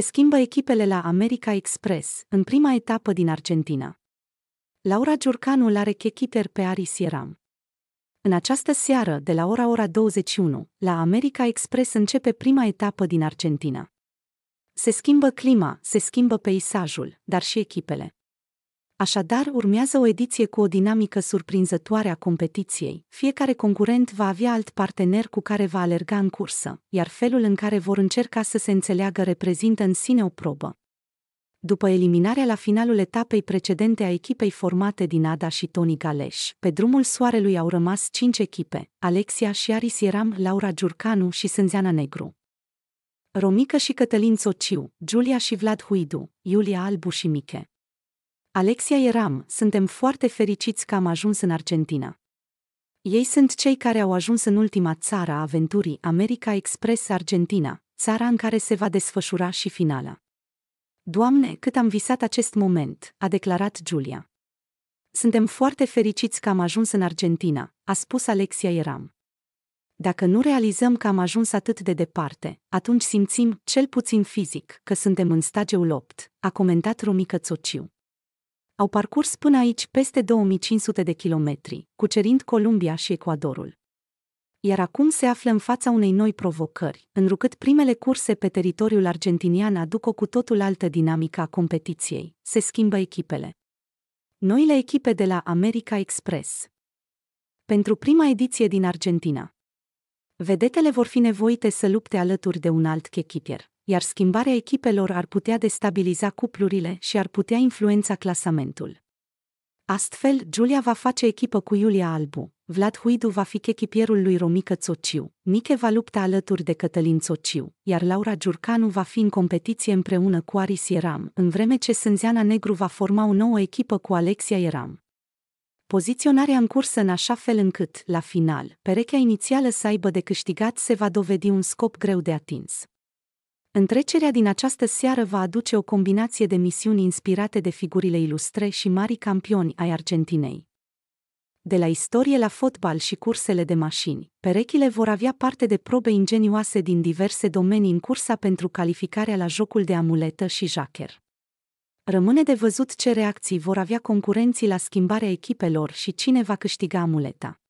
se schimbă echipele la America Express, în prima etapă din Argentina. Laura Giurcanu l-are chechiter pe Ari Sieram. În această seară, de la ora ora 21, la America Express începe prima etapă din Argentina. Se schimbă clima, se schimbă peisajul, dar și echipele. Așadar, urmează o ediție cu o dinamică surprinzătoare a competiției. Fiecare concurent va avea alt partener cu care va alerga în cursă, iar felul în care vor încerca să se înțeleagă reprezintă în sine o probă. După eliminarea la finalul etapei precedente a echipei formate din Ada și Toni Galeș, pe drumul soarelui au rămas cinci echipe, Alexia și Aris Ieram, Laura Giurcanu și Sânzeana Negru. Romica și Cătălin Sociu, Giulia și Vlad Huidu, Iulia Albu și Miche. Alexia Eram, suntem foarte fericiți că am ajuns în Argentina. Ei sunt cei care au ajuns în ultima țară a aventurii America Express Argentina, țara în care se va desfășura și finala. Doamne, cât am visat acest moment, a declarat Julia. Suntem foarte fericiți că am ajuns în Argentina, a spus Alexia Eram. Dacă nu realizăm că am ajuns atât de departe, atunci simțim, cel puțin fizic, că suntem în stagiul 8, a comentat Romica Tsociu au parcurs până aici peste 2500 de kilometri, cucerind Columbia și Ecuadorul. Iar acum se află în fața unei noi provocări, înrucât primele curse pe teritoriul argentinian aduc o cu totul altă dinamică a competiției, se schimbă echipele. Noile echipe de la America Express. Pentru prima ediție din Argentina. Vedetele vor fi nevoite să lupte alături de un alt chechipier iar schimbarea echipelor ar putea destabiliza cuplurile și ar putea influența clasamentul. Astfel, Julia va face echipă cu Iulia Albu, Vlad Huidu va fi echipierul lui Romică Țociu, Miche va lupta alături de Cătălin Țociu, iar Laura Giurcanu va fi în competiție împreună cu Aris Ieram, în vreme ce Sânziana Negru va forma o nouă echipă cu Alexia Ieram. Poziționarea în cursă în așa fel încât, la final, perechea inițială să aibă de câștigat se va dovedi un scop greu de atins. Întrecerea din această seară va aduce o combinație de misiuni inspirate de figurile ilustre și mari campioni ai Argentinei. De la istorie la fotbal și cursele de mașini, perechile vor avea parte de probe ingenioase din diverse domenii în cursa pentru calificarea la jocul de amuletă și jacher. Rămâne de văzut ce reacții vor avea concurenții la schimbarea echipelor și cine va câștiga amuleta.